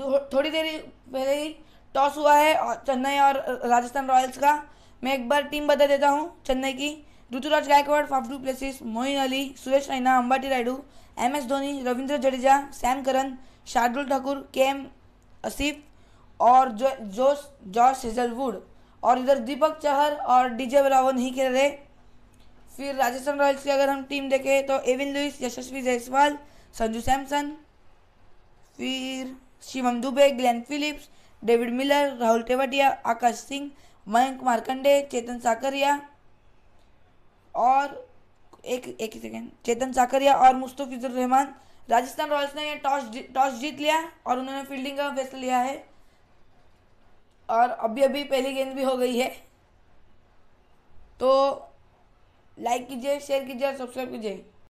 थोड़ी देर पहले ही टॉस हुआ है और चेन्नई और राजस्थान रॉयल्स का मैं एक बार टीम बता देता हूँ चेन्नई की Ruturaj Gaikwad Faf du Plessis Moeen Ali Suresh Raina Ambati Rayudu M S Dhoni Ravindra Jadeja Sam Curran Shardul Thakur K M Asif और जो जोश जॉर्ज हेजलवुड और इधर दीपक चहर और डीजे बरावन ही खेल रहे फिर राजस्थान रॉयल्स की अगर हम टीम देखें तो एविन लुइस यशस्वी जायसवाल संजू सैमसन फिर Shivam Dube Glenn Phillips David Miller Rahul Tewatia Akash Singh Mayank Markande Chetan Sakariya और एक एक सेकेंड चेतन साकरिया और मुस्तफ़िजुर रहमान राजस्थान रॉयल्स ने टॉस टॉस जीत लिया और उन्होंने फील्डिंग का फैसला लिया है और अभी अभी पहली गेंद भी हो गई है तो लाइक कीजिए शेयर कीजिए और सब्सक्राइब कीजिए